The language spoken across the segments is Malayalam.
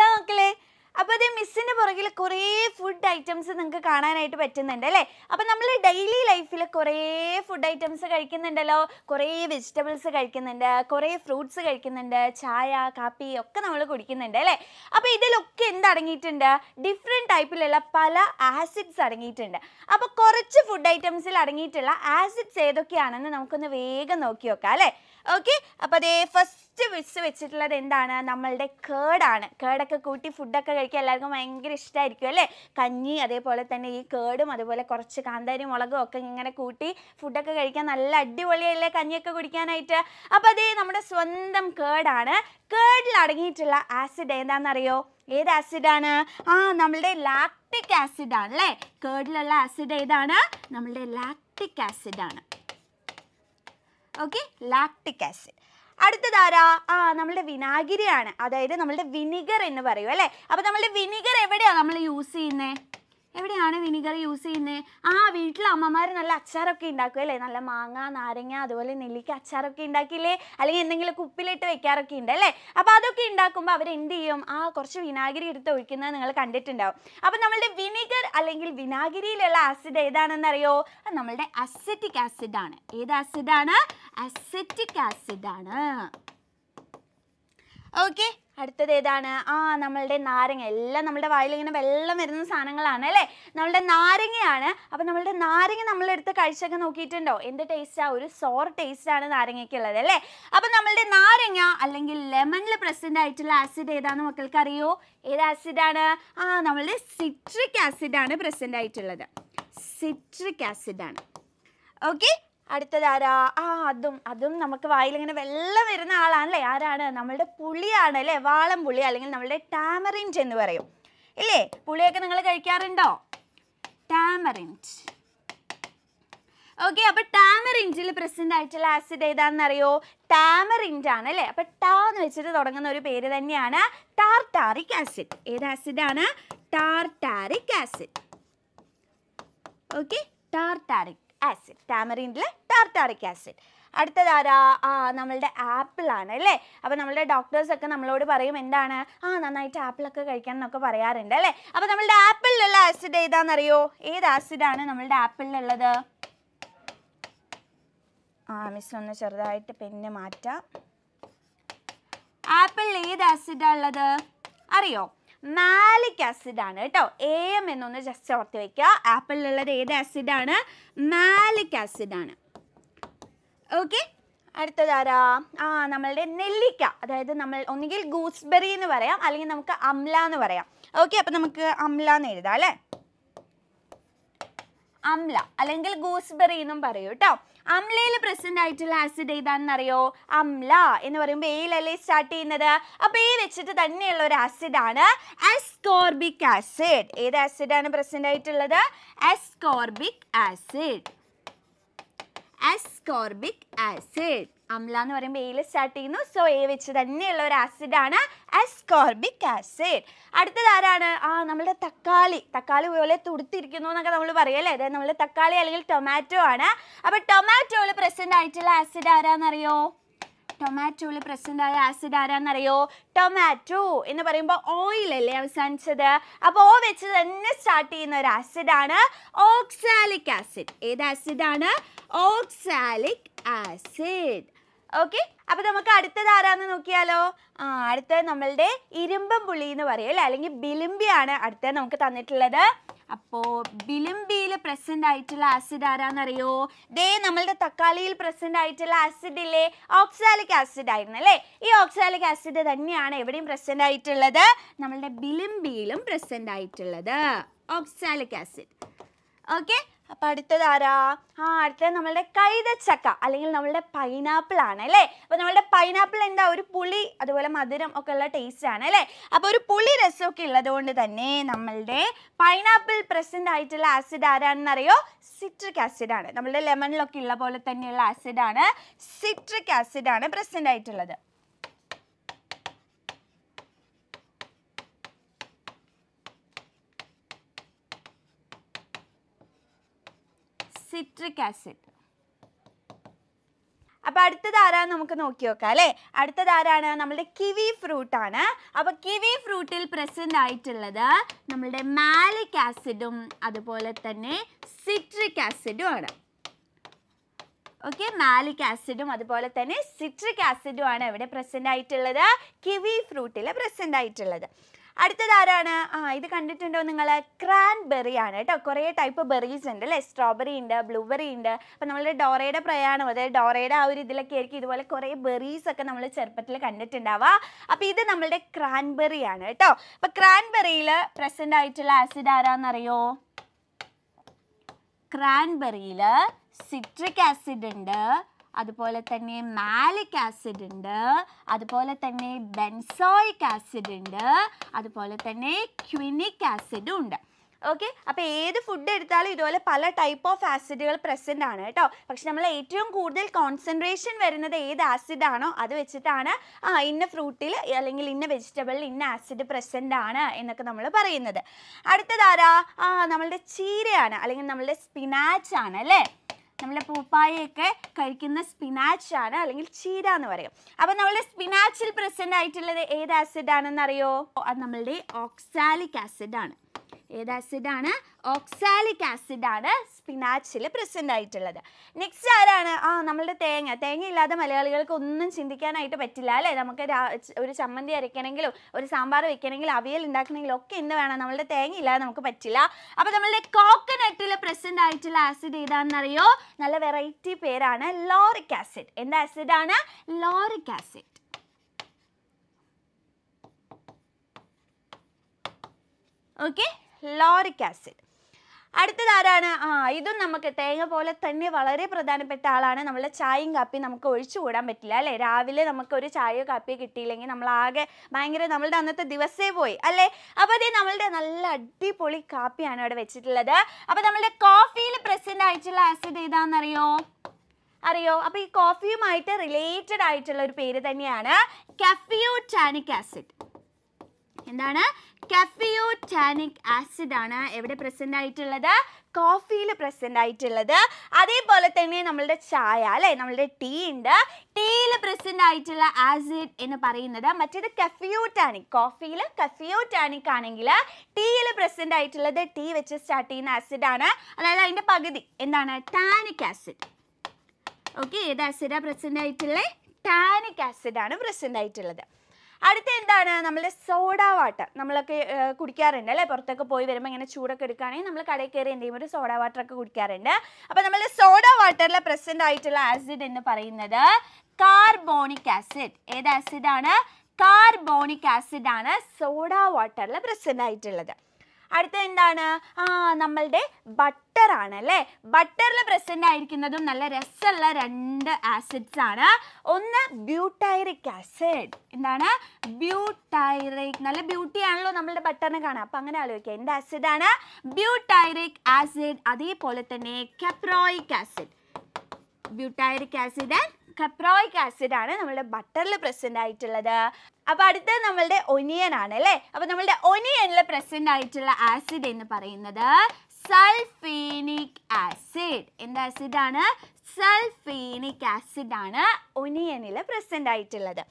ഹലോ മക്കളെ അപ്പോൾ അതേ മിസ്സിൻ്റെ പുറകിൽ കുറേ ഫുഡ് ഐറ്റംസ് നിങ്ങൾക്ക് കാണാനായിട്ട് പറ്റുന്നുണ്ട് അല്ലേ അപ്പോൾ നമ്മൾ ഡെയിലി ലൈഫിൽ കുറേ ഫുഡ് ഐറ്റംസ് കഴിക്കുന്നുണ്ടല്ലോ കുറേ വെജിറ്റബിൾസ് കഴിക്കുന്നുണ്ട് കുറേ ഫ്രൂട്ട്സ് കഴിക്കുന്നുണ്ട് ചായ കാപ്പി ഒക്കെ നമ്മൾ കുടിക്കുന്നുണ്ട് അല്ലേ അപ്പോൾ ഇതിലൊക്കെ എന്തടങ്ങിയിട്ടുണ്ട് ഡിഫറെൻറ്റ് ടൈപ്പിലുള്ള പല ആസിഡ്സ് അടങ്ങിയിട്ടുണ്ട് അപ്പോൾ കുറച്ച് ഫുഡ് ഐറ്റംസിൽ അടങ്ങിയിട്ടുള്ള ആസിഡ്സ് ഏതൊക്കെയാണെന്ന് നമുക്കൊന്ന് വേഗം നോക്കി നോക്കാം അല്ലേ ഓക്കെ അപ്പോൾ അതേ ഫസ്റ്റ് വിസ് വെച്ചിട്ടുള്ളത് എന്താണ് നമ്മളുടെ കേടാണ് കേടൊക്കെ കൂട്ടി ഫുഡൊക്കെ കഴിക്കാൻ എല്ലാവർക്കും ഭയങ്കര ഇഷ്ടമായിരിക്കും അല്ലേ കഞ്ഞി അതേപോലെ തന്നെ ഈ കേടും അതുപോലെ കുറച്ച് കാന്താരി മുളകും ഒക്കെ ഇങ്ങനെ കൂട്ടി ഫുഡൊക്കെ കഴിക്കാൻ നല്ല അടിപൊളിയല്ലേ കഞ്ഞിയൊക്കെ കുടിക്കാനായിട്ട് അപ്പോൾ അതേ നമ്മുടെ സ്വന്തം കേടാണ് കേടിൽ അടങ്ങിയിട്ടുള്ള ആസിഡ് ഏതാണെന്നറിയോ ഏത് ആസിഡാണ് ആ നമ്മളുടെ ലാക്ടിക് ആസിഡാണ് അല്ലേ കേടിലുള്ള ആസിഡ് ഏതാണ് നമ്മളുടെ ലാക്ടിക് ആസിഡാണ് ഓക്കെ ലാക്ടിക് ആസിഡ് ആരാ ആ നമ്മുടെ വിനാഗിരിയാണ് അതായത് നമ്മളുടെ വിനിഗർ എന്ന് പറയും അല്ലേ അപ്പോൾ നമ്മളുടെ വിനിഗർ എവിടെയാണ് നമ്മൾ യൂസ് ചെയ്യുന്നത് എവിടെയാണ് വിനിഗർ യൂസ് ചെയ്യുന്നത് ആ വീട്ടിൽ അമ്മമാർ നല്ല അച്ചാറൊക്കെ ഉണ്ടാക്കും അല്ലേ നല്ല മാങ്ങ നാരങ്ങ അതുപോലെ നെല്ലിക്ക അച്ചാറൊക്കെ ഉണ്ടാക്കില്ലേ അല്ലെങ്കിൽ എന്തെങ്കിലും കുപ്പിലിട്ട് വെക്കാറൊക്കെ ഉണ്ട് അല്ലേ അപ്പോൾ അതൊക്കെ ഉണ്ടാക്കുമ്പോൾ അവർ എന്ത് ചെയ്യും ആ കുറച്ച് വിനാഗിരി എടുത്ത് ഒഴിക്കുന്നത് നിങ്ങൾ കണ്ടിട്ടുണ്ടാവും അപ്പോൾ നമ്മളുടെ വിനിഗർ അല്ലെങ്കിൽ വിനാഗിരിയിലുള്ള ആസിഡ് ഏതാണെന്നറിയോ അറിയോ നമ്മളുടെ അസറ്റിക് ആസിഡാണ് ഏത് ആസിഡാണ് അസറ്റിക് ആസിഡാണ് ഓക്കെ അടുത്തത് ഏതാണ് ആ നമ്മളുടെ നാരങ്ങ എല്ലാം നമ്മുടെ വായിൽ ഇങ്ങനെ വെള്ളം വരുന്ന സാധനങ്ങളാണ് അല്ലേ നമ്മളുടെ നാരങ്ങയാണ് അപ്പം നമ്മളുടെ നാരങ്ങ നമ്മളെടുത്ത് കഴിച്ചൊക്കെ നോക്കിയിട്ടുണ്ടോ എന്ത് ടേസ്റ്റാണ് ഒരു സോർ ടേസ്റ്റാണ് നാരങ്ങയ്ക്കുള്ളത് അല്ലേ അപ്പം നമ്മളുടെ നാരങ്ങ അല്ലെങ്കിൽ ലെമണിൽ പ്രസൻ്റ് ആയിട്ടുള്ള ആസിഡ് ഏതാണെന്ന് മക്കൾക്ക് അറിയോ ഏത് ആസിഡാണ് ആ നമ്മളുടെ സിട്രിക് ആസിഡാണ് പ്രസൻ്റ് ആയിട്ടുള്ളത് സിട്രിക് ആസിഡാണ് ഓക്കെ അടുത്തത് ആരാ ആ അതും അതും നമുക്ക് വായിൽ ഇങ്ങനെ വെള്ളം വരുന്ന ആളാണല്ലേ ആരാണ് നമ്മളുടെ പുളിയാണ് അല്ലേ വാളം പുളി അല്ലെങ്കിൽ നമ്മളുടെ ടാമറിൻറ്റ് എന്ന് പറയും ഇല്ലേ പുളിയൊക്കെ നിങ്ങൾ കഴിക്കാറുണ്ടോ ടാമറിൻറ്റ് ഓക്കെ അപ്പോൾ ടാമറിൻറ്റിൽ പ്രസന്റ് ആയിട്ടുള്ള ആസിഡ് ഏതാണെന്നറിയോ ടാമറിഞ്ച് ആണ് അല്ലേ അപ്പോൾ ടാ എന്ന് വെച്ചിട്ട് തുടങ്ങുന്ന ഒരു പേര് തന്നെയാണ് ടാർട്ടാറിക് ആസിഡ് ഏത് ആസിഡാണ് tartaric acid okay tartaric acid ടാമറിൻ്റെ ടാർട്ടാറിക് ആസിഡ് അടുത്തത് ആരാ ആ നമ്മളുടെ ആപ്പിളാണ് അല്ലേ അപ്പോൾ നമ്മളുടെ ഡോക്ടേഴ്സൊക്കെ നമ്മളോട് പറയും എന്താണ് ആ നന്നായിട്ട് ആപ്പിളൊക്കെ കഴിക്കാൻ എന്നൊക്കെ പറയാറുണ്ട് അല്ലേ അപ്പോൾ നമ്മളുടെ ആപ്പിളിലുള്ള ആസിഡ് ഏതാണെന്നറിയോ ഏത് ആസിഡാണ് നമ്മളുടെ ആപ്പിളിലുള്ളത് ആ മിസ് ഒന്ന് ചെറുതായിട്ട് പെന്ന് മാറ്റാം ആപ്പിളിൽ ഏത് ആസിഡാണ് ഉള്ളത് അറിയോ മാലിക് ആസിഡ് ആണ് കേട്ടോ എ എം എന്നൊന്ന് ജസ്റ്റ് ഓർത്ത് വയ്ക്കുക ആപ്പിളിലുള്ളത് ഏത് ആസിഡാണ് മാലിക് ആസിഡാണ് ഓക്കെ ആരാ ആ നമ്മളുടെ നെല്ലിക്ക അതായത് നമ്മൾ ഒന്നുകിൽ ഗൂസ്ബെറി എന്ന് പറയാം അല്ലെങ്കിൽ നമുക്ക് അംല എന്ന് പറയാം ഓക്കെ അപ്പം നമുക്ക് അംല എന്ന് എഴുതാം അല്ലേ അംല അല്ലെങ്കിൽ ഗൂസ്ബെറി എന്നും പറയും കേട്ടോ അംലയിൽ പ്രസന്റ് ആയിട്ടുള്ള ആസിഡ് ഏതാണെന്നറിയോ അംല എന്ന് പറയുമ്പോൾ എയിലല്ലേ സ്റ്റാർട്ട് ചെയ്യുന്നത് അപ്പോൾ ഈ വെച്ചിട്ട് തന്നെയുള്ള ഒരു ആസിഡാണ് അസ്കോർബിക് ആസിഡ് ഏത് ആസിഡാണ് പ്രസന്റ് ആയിട്ടുള്ളത് ascorbic acid ascorbic acid amla എന്ന് പറയുമ്പോൾ എയിൽ സ്റ്റാർട്ട് ചെയ്യുന്നു സോ എ വെച്ച് തന്നെയുള്ള ഒരു ആസിഡാണ് അസ്കോർബിക് ആസിഡ് അടുത്തത് ആരാണ് ആ നമ്മുടെ തക്കാളി തക്കാളി പോലെ തുടുത്തിരിക്കുന്നു എന്നൊക്കെ നമ്മൾ പറയല്ലേ അതായത് നമ്മൾ തക്കാളി അല്ലെങ്കിൽ ടൊമാറ്റോ ആണ് അപ്പോൾ ടൊമാറ്റോയിൽ പ്രസൻ്റ് ആയിട്ടുള്ള ആസിഡ് ആരാന്നറിയോ ടൊമാറ്റോയിൽ പ്രസൻ്റ് ആയ ആസിഡ് ആരാന്നറിയോ ടൊമാറ്റോ എന്ന് പറയുമ്പോൾ ഓയിൽ അല്ലേ അവസാനിച്ചത് അപ്പോൾ ഓ വെച്ച് തന്നെ സ്റ്റാർട്ട് ചെയ്യുന്ന ഒരു ആസിഡാണ് ഓക്സാലിക് ആസിഡ് ഏത് ആസിഡാണ് ഓക്സാലിക് ആസിഡ് ഓക്കെ അപ്പോൾ നമുക്ക് അടുത്തത് ആരാന്ന് നോക്കിയാലോ ആ അടുത്തത് നമ്മളുടെ ഇരുമ്പം പുളി എന്ന് പറയും അല്ലെ അല്ലെങ്കിൽ ബിലിംബിയാണ് അടുത്ത നമുക്ക് തന്നിട്ടുള്ളത് അപ്പോ ബിലിംബിയിൽ പ്രസന്റ് ആയിട്ടുള്ള ആസിഡ് ആരാന്നറിയോ ദേ നമ്മളുടെ തക്കാളിയിൽ പ്രസന്റ് ആയിട്ടുള്ള ആസിഡ് ഇല്ലേ ഓക്സാലിക് ആസിഡ് ആയിരുന്നു അല്ലേ ഈ ഓക്സാലിക് ആസിഡ് തന്നെയാണ് എവിടെയും പ്രസന്റ് ആയിട്ടുള്ളത് നമ്മളുടെ ബിലിംബിയിലും പ്രസന്റ് ആയിട്ടുള്ളത് ഓക്സാലിക് ആസിഡ് ഓക്കെ അപ്പൊ അടുത്തത് ആരാ ആ അടുത്തത് നമ്മളുടെ കൈതച്ചക്ക അല്ലെങ്കിൽ നമ്മളുടെ പൈനാപ്പിൾ ആണ് അല്ലേ അപ്പോൾ നമ്മളുടെ പൈനാപ്പിൾ എന്താ ഒരു പുളി അതുപോലെ മധുരം ഒക്കെ ഉള്ള ടേസ്റ്റ് ആണ് അല്ലേ അപ്പോൾ ഒരു പുളി രസമൊക്കെ ഉള്ളതുകൊണ്ട് തന്നെ നമ്മളുടെ പൈനാപ്പിൾ പ്രസന്റ് ആയിട്ടുള്ള ആസിഡ് ആരാണെന്നറിയോ സിട്രിക് ആസിഡ് ആണ് നമ്മളുടെ ലെമണിലൊക്കെ ഉള്ള പോലെ തന്നെയുള്ള ആസിഡ് ആണ് സിട്രിക് ആസിഡ് ആണ് പ്രസന്റ് ആയിട്ടുള്ളത് സിട്രിക് ആസിഡ് അപ്പൊ അടുത്തത് ആരാന്ന് നമുക്ക് നോക്കി നോക്കാം അല്ലെ അടുത്തത് ആരാണ് നമ്മളുടെ കിവി ഫ്രൂട്ട് ആണ് അപ്പൊ കിവി ഫ്രൂട്ടിൽ പ്രസന്റ് ആയിട്ടുള്ളത് നമ്മളുടെ മാലിക് ആസിഡും അതുപോലെ തന്നെ സിട്രിക് ആസിഡും ആണ് ഓക്കെ മാലിക് ആസിഡും അതുപോലെ തന്നെ സിട്രിക് ആസിഡും ആണ് ഇവിടെ പ്രസന്റ് ആയിട്ടുള്ളത് കിവി ഫ്രൂട്ടിൽ പ്രസന്റ് ആയിട്ടുള്ളത് അടുത്തത് ആരാണ് ആ ഇത് കണ്ടിട്ടുണ്ടോ നിങ്ങൾ ക്രാൻബെറി ആണ് കേട്ടോ കുറേ ടൈപ്പ് ബെറീസ് ഉണ്ട് അല്ലേ സ്ട്രോബെറി ഉണ്ട് ബ്ലൂബെറി ഉണ്ട് അപ്പം നമ്മളുടെ ഡോറയുടെ പ്രയാണം അതായത് ഡോറയുടെ ആ ഒരു ഇതിലൊക്കെ ആയിരിക്കും ഇതുപോലെ കുറേ ബെറീസ് ഒക്കെ നമ്മൾ ചെറുപ്പത്തിൽ കണ്ടിട്ടുണ്ടാവുക അപ്പോൾ ഇത് നമ്മളുടെ ക്രാൻബെറി ആണ് കേട്ടോ അപ്പോൾ ക്രാൻബെറിയിൽ പ്രസൻ്റ് ആയിട്ടുള്ള ആസിഡ് ആരാന്നറിയോ ക്രാൻബെറിയിൽ സിട്രിക് ആസിഡ് ഉണ്ട് അതുപോലെ തന്നെ മാലിക് ആസിഡ് ഉണ്ട് അതുപോലെ തന്നെ ബെൻസോയിക് ആസിഡ് ഉണ്ട് അതുപോലെ തന്നെ ക്വിനിക് ആസിഡും ഉണ്ട് ഓക്കെ അപ്പോൾ ഏത് ഫുഡ് എടുത്താലും ഇതുപോലെ പല ടൈപ്പ് ഓഫ് ആസിഡുകൾ പ്രസൻ്റ് ആണ് കേട്ടോ പക്ഷെ നമ്മൾ ഏറ്റവും കൂടുതൽ കോൺസെൻട്രേഷൻ വരുന്നത് ഏത് ആസിഡ് ആണോ അത് വെച്ചിട്ടാണ് ആ ഇന്ന ഫ്രൂട്ടിൽ അല്ലെങ്കിൽ ഇന്ന വെജിറ്റബിളിൽ ഇന്ന ആസിഡ് പ്രസൻ്റ് ആണ് എന്നൊക്കെ നമ്മൾ പറയുന്നത് അടുത്തതാരാ ആ നമ്മളുടെ ചീരയാണ് അല്ലെങ്കിൽ നമ്മളുടെ സ്പിനാച്ച് ആണ് അല്ലേ നമ്മളെ പൂപ്പായയൊക്കെ കഴിക്കുന്ന സ്പിനാച്ച് ആണ് അല്ലെങ്കിൽ ചീര എന്ന് പറയും അപ്പൊ നമ്മളുടെ സ്പിനാച്ചിൽ പ്രസന്റ് ആയിട്ടുള്ളത് ഏത് ആസിഡ് ആണെന്നറിയോ അത് നമ്മളുടെ ഓക്സാലിക് ആസിഡ് ആണ് ഏത് ആസിഡ് ആണ് ഓക്സാലിക് ആസിഡ് ആണ് സ്പിനാച്ചിൽ പ്രസൻ്റ് ആയിട്ടുള്ളത് നെക്സ്റ്റ് ആരാണ് ആ നമ്മളുടെ തേങ്ങ തേങ്ങ ഇല്ലാതെ മലയാളികൾക്ക് ഒന്നും ചിന്തിക്കാനായിട്ട് പറ്റില്ല അല്ലേ നമുക്ക് ഒരു ചമ്മന്തി അരയ്ക്കണമെങ്കിലും ഒരു സാമ്പാർ വെക്കണമെങ്കിലും അവിയൽ ഉണ്ടാക്കണമെങ്കിലും ഒക്കെ എന്ത് വേണം നമ്മളുടെ തേങ്ങ ഇല്ലാതെ നമുക്ക് പറ്റില്ല അപ്പോൾ നമ്മളുടെ കോക്കനട്ടിൽ പ്രസൻ്റ് ആയിട്ടുള്ള ആസിഡ് ഏതാണെന്നറിയോ നല്ല വെറൈറ്റി പേരാണ് ലോറിക് ആസിഡ് എന്ത് ആസിഡാണ് lauric acid okay lauric acid അടുത്തത് ആരാണ് ആ ഇതും നമുക്ക് തേങ്ങ പോലെ തന്നെ വളരെ പ്രധാനപ്പെട്ട ആളാണ് നമ്മളുടെ ചായയും കാപ്പിയും നമുക്ക് ഒഴിച്ചുകൂടാൻ പറ്റില്ല അല്ലേ രാവിലെ നമുക്ക് ഒരു ചായയോ കാപ്പിയോ കിട്ടിയില്ലെങ്കിൽ നമ്മൾ ആകെ ഭയങ്കര നമ്മളുടെ അന്നത്തെ ദിവസേ പോയി അല്ലേ അപ്പോൾ അതേ നമ്മളുടെ നല്ല അടിപൊളി കാപ്പിയാണ് അവിടെ വെച്ചിട്ടുള്ളത് അപ്പോൾ നമ്മളുടെ കോഫിയിൽ പ്രസന്റ് ആയിട്ടുള്ള ആസിഡ് ഏതാണെന്നറിയോ അറിയോ അപ്പോൾ ഈ കോഫിയുമായിട്ട് റിലേറ്റഡ് ആയിട്ടുള്ള ഒരു പേര് തന്നെയാണ് ടാനിക് ആസിഡ് എന്താണ് കഫിയോടാനിക് ആസിഡ് ആണ് എവിടെ പ്രസന്റ് ആയിട്ടുള്ളത് കോഫിയിൽ പ്രസന്റ് ആയിട്ടുള്ളത് അതേപോലെ തന്നെ നമ്മളുടെ ചായ അല്ലെ നമ്മളുടെ ടീ ഉണ്ട് ടീയിൽ പ്രസന്റ് ആയിട്ടുള്ള ആസിഡ് എന്ന് പറയുന്നത് മറ്റേത് കഫിയോടാനിക് കോഫിയിൽ കഫിയോടാനിക് ആണെങ്കിൽ ടീയിൽ പ്രസന്റ് ആയിട്ടുള്ളത് ടീ വെച്ച് സ്റ്റാർട്ട് ചെയ്യുന്ന ആസിഡ് ആണ് അതായത് അതിന്റെ പകുതി എന്താണ് ടാനിക് ആസിഡ് ഓക്കെ ഏത് ആസിഡാ പ്രസന്റ് ആയിട്ടുള്ളത് ടാനിക് ആസിഡ് ആണ് പ്രസന്റ് ആയിട്ടുള്ളത് അടുത്ത എന്താണ് നമ്മളുടെ സോഡ വാട്ടർ നമ്മളൊക്കെ കുടിക്കാറുണ്ട് അല്ലേ പുറത്തൊക്കെ പോയി വരുമ്പോൾ ഇങ്ങനെ ചൂടൊക്കെ എടുക്കുകയാണെങ്കിൽ നമ്മൾ കടയിൽ കയറി എന്ത് ഒരു സോഡ ഒക്കെ കുടിക്കാറുണ്ട് അപ്പോൾ നമ്മളുടെ സോഡ വാട്ടറിൽ പ്രസന്റ് ആയിട്ടുള്ള ആസിഡ് എന്ന് പറയുന്നത് കാർബോണിക് ആസിഡ് ഏത് ആസിഡാണ് കാർബോണിക് ആസിഡ് ആണ് സോഡ വാട്ടറിൽ പ്രസന്റ് ആയിട്ടുള്ളത് അടുത്തത് എന്താണ് ആ നമ്മളുടെ ബട്ടർ ആണ് ബട്ടറിൽ പ്രസന്റ് ആയിരിക്കുന്നതും നല്ല രസമുള്ള രണ്ട് ആസിഡ്സ് ആണ് ഒന്ന് ബ്യൂട്ടൈറിക് ആസിഡ് എന്താണ് ബ്യൂട്ടൈറിക് നല്ല ബ്യൂട്ടി ആണല്ലോ നമ്മളുടെ ബട്ടറിനെ കാണാം അപ്പൊ അങ്ങനെ ആലോചിക്കുക ആസിഡ് ആണ് ബ്യൂട്ടൈറിക് ആസിഡ് അതേപോലെ തന്നെ caproic acid butyric acid and caproic acid ആണ് നമ്മുടെ ബട്ടറിൽ പ്രസൻ്റ് ആയിട്ടുള്ളത് അപ്പോൾ അടുത്തത് നമ്മളുടെ ഒനിയൻ ആണ് അല്ലേ അപ്പോൾ നമ്മളുടെ ഒനിയനിൽ പ്രസൻ്റ് ആയിട്ടുള്ള ആസിഡ് എന്ന് പറയുന്നത് സൾഫീനിക് ആസിഡ് എന്ത് ആണ് സൾഫീനിക് ആണ് ഒനിയനിൽ പ്രസൻ്റ് ആയിട്ടുള്ളത്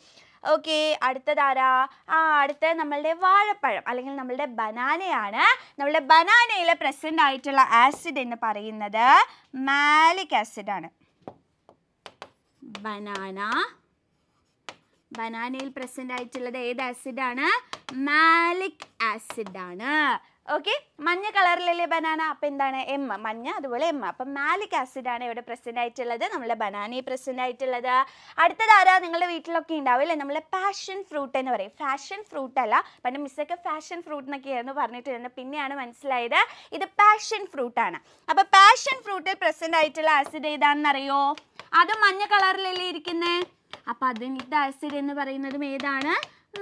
ഓക്കെ അടുത്തതാരാ ആ അടുത്ത നമ്മളുടെ വാഴപ്പഴം അല്ലെങ്കിൽ നമ്മളുടെ ബനാനയാണ് നമ്മളുടെ ബനാനയിൽ പ്രസൻ്റ് ആയിട്ടുള്ള ആസിഡ് എന്ന് പറയുന്നത് മാലിക് ആസിഡാണ് ബനാന ബനാനയിൽ പ്രസൻ്റ് ആയിട്ടുള്ളത് ഏത് ആസിഡാണ് മാലിക് ആസിഡാണ് ഓക്കെ മഞ്ഞ കളറിലല്ലേ ബനാന അപ്പം എന്താണ് എം മഞ്ഞ അതുപോലെ എം അപ്പം മാലിക് ആസിഡാണ് ഇവിടെ പ്രസൻ്റ് ആയിട്ടുള്ളത് നമ്മളെ ബനാനയിൽ പ്രസൻ്റ് ആയിട്ടുള്ളത് അടുത്തത് ആരാ നിങ്ങളുടെ വീട്ടിലൊക്കെ ഉണ്ടാവും അല്ലേ നമ്മളെ പാഷൻ ഫ്രൂട്ട് എന്ന് പറയും ഫാഷൻ ഫ്രൂട്ട് അല്ല പണ്ട് മിസ്സൊക്കെ ഫാഷൻ ഫ്രൂട്ട് എന്നൊക്കെയായിരുന്നു പറഞ്ഞിട്ടുണ്ടായിരുന്നു പിന്നെയാണ് മനസ്സിലായത് ഇത് പാഷൻ ഫ്രൂട്ടാണ് അപ്പോൾ പാഷൻ ഫ്രൂട്ടിൽ പ്രസൻ്റ് ആയിട്ടുള്ള ആസിഡ് അറിയോ അത് മഞ്ഞ കളറിലല്ലേ ഇരിക്കുന്നത് അപ്പം അതിൻ്റെ ആസിഡ് എന്ന് പറയുന്നതും ഏതാണ്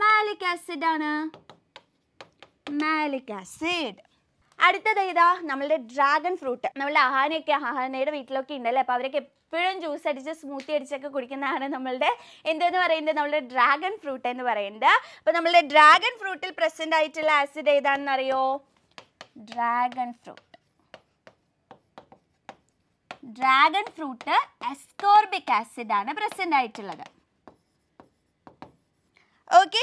മാലിക് ആസിഡാണ് മാലിക് ആസിഡ് അടുത്തത് ഏതാ നമ്മളുടെ ഡ്രാഗൺ ഫ്രൂട്ട് നമ്മളുടെ അഹാനയൊക്കെ അഹാനയുടെ വീട്ടിലൊക്കെ ഉണ്ടല്ലേ അപ്പോൾ അവരൊക്കെ എപ്പോഴും ജ്യൂസ് അടിച്ച് സ്മൂത്തി അടിച്ചൊക്കെ കുടിക്കുന്നതാണ് നമ്മളുടെ എന്തെന്ന് പറയുന്നത് നമ്മളുടെ ഡ്രാഗൺ ഫ്രൂട്ട് എന്ന് പറയുന്നത് അപ്പോൾ നമ്മളുടെ ഡ്രാഗൺ ഫ്രൂട്ടിൽ പ്രസൻ്റ് ആയിട്ടുള്ള ആസിഡ് ഏതാണെന്ന് അറിയോ dragon fruit dragon fruit ascorbic acid ആണ് പ്രസൻ്റ് ആയിട്ടുള്ളത് ഓക്കെ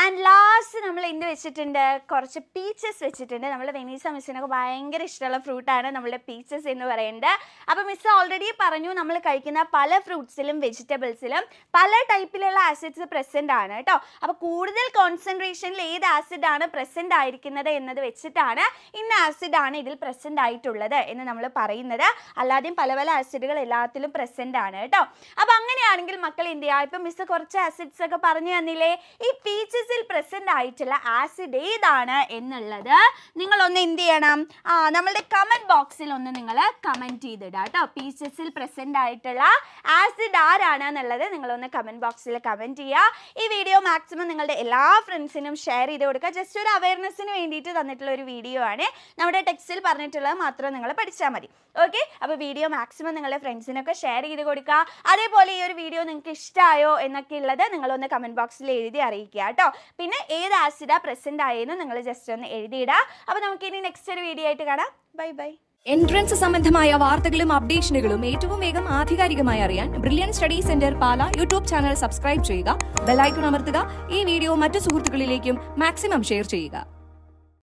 ആൻഡ് ലാസ്റ്റ് നമ്മൾ എന്ത് വെച്ചിട്ടുണ്ട് കുറച്ച് പീച്ചസ് വെച്ചിട്ടുണ്ട് നമ്മൾ വെനീസ മിസ്സിനൊക്കെ ഭയങ്കര ഇഷ്ടമുള്ള ഫ്രൂട്ടാണ് നമ്മുടെ പീച്ചസ് എന്ന് പറയുന്നത് അപ്പോൾ മിസ് ഓൾറെഡി പറഞ്ഞു നമ്മൾ കഴിക്കുന്ന പല ഫ്രൂട്ട്സിലും വെജിറ്റബിൾസിലും പല ടൈപ്പിലുള്ള ആസിഡ്സ് പ്രസൻ്റ് ആണ് കേട്ടോ അപ്പോൾ കൂടുതൽ കോൺസെൻട്രേഷനിൽ ഏത് ആസിഡാണ് പ്രസൻ്റ് ആയിരിക്കുന്നത് എന്നത് വെച്ചിട്ടാണ് ഇന്ന ആസിഡാണ് ഇതിൽ പ്രസൻ്റ് ആയിട്ടുള്ളത് എന്ന് നമ്മൾ പറയുന്നത് അല്ലാതെയും പല പല ആസിഡുകൾ എല്ലാത്തിലും പ്രസൻ്റ് ആണ് കേട്ടോ അപ്പോൾ അങ്ങനെയാണെങ്കിൽ മക്കൾ എന്ത് ചെയ്യുക ഇപ്പം മിസ് കുറച്ച് ആസിഡ്സ് ഒക്കെ പറഞ്ഞു തന്നില്ലേ ഈ പീച്ചസ് ബേസിൽ പ്രസന്റ് ആയിട്ടുള്ള ആസിഡ് ഏതാണ് എന്നുള്ളത് നിങ്ങൾ ഒന്ന് എന്ത് ചെയ്യണം ആ നമ്മളുടെ കമന്റ് ബോക്സിൽ ഒന്ന് നിങ്ങൾ കമന്റ് ചെയ്തിടുക കേട്ടോ പീച്ചസിൽ പ്രസന്റ് ആയിട്ടുള്ള ആസിഡ് ആരാണ് എന്നുള്ളത് നിങ്ങളൊന്ന് കമന്റ് ബോക്സിൽ കമന്റ് ചെയ്യുക ഈ വീഡിയോ മാക്സിമം നിങ്ങളുടെ എല്ലാ ഫ്രണ്ട്സിനും ഷെയർ ചെയ്ത് കൊടുക്കുക ജസ്റ്റ് ഒരു അവയർനെസ്സിന് വേണ്ടിയിട്ട് തന്നിട്ടുള്ള ഒരു വീഡിയോ ആണ് നമ്മുടെ ടെക്സ്റ്റിൽ പറഞ്ഞിട്ടുള്ളത് മാത്രം നിങ്ങൾ പഠിച്ചാൽ മതി ഓക്കെ അപ്പോൾ വീഡിയോ മാക്സിമം നിങ്ങളുടെ ഫ്രണ്ട്സിനൊക്കെ ഷെയർ ചെയ്ത് കൊടുക്കുക അതേപോലെ ഈ ഒരു വീഡിയോ നിങ്ങൾക്ക് ഇഷ്ടമായോ എന്നൊക്കെ ഉള്ളത് നിങ്ങളൊന്ന് കമൻറ്റ് ബോക്സിൽ എഴുതി അറിയിക്കുക കേട്ടോ പിന്നെ ഏത് ആസിഡാ പ്രസന്റ് ആയെന്ന് നിങ്ങൾ ജസ്റ്റ് ഒന്ന് എഴുതിയിടുക അപ്പോൾ നമുക്ക് ഇനി നെക്സ്റ്റ് ഒരു വീഡിയോ ആയിട്ട് കാണാം ബൈ ബൈ എൻട്രൻസ് സംബന്ധമായ വാർത്തകളും അപ്ഡേഷനുകളും ഏറ്റവും വേഗം ആധികാരികമായി അറിയാൻ brilliant study centre Pala YouTube channel subscribe ചെയ്യുക ഐക്കൺ അമർത്തുക ഈ വീഡിയോ മറ്റു സുഹൃത്തുക്കളിലേക്കും മാക്സിമം ഷെയർ ചെയ്യുക